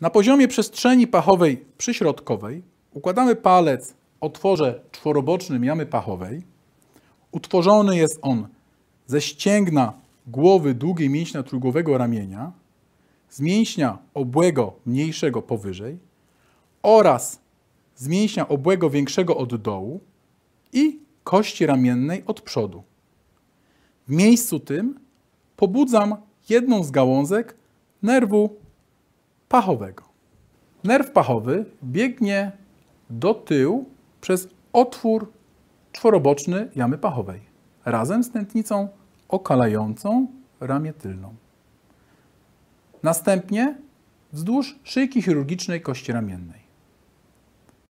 Na poziomie przestrzeni pachowej przyśrodkowej układamy palec o tworze czworobocznym jamy pachowej. Utworzony jest on ze ścięgna głowy długiej mięśnia trójgłowego ramienia, z mięśnia obłego mniejszego powyżej oraz z mięśnia obłego większego od dołu i kości ramiennej od przodu. W miejscu tym pobudzam jedną z gałązek nerwu pachowego. Nerw pachowy biegnie do tyłu przez otwór czworoboczny jamy pachowej razem z tętnicą okalającą ramię tylną. Następnie wzdłuż szyjki chirurgicznej kości ramiennej.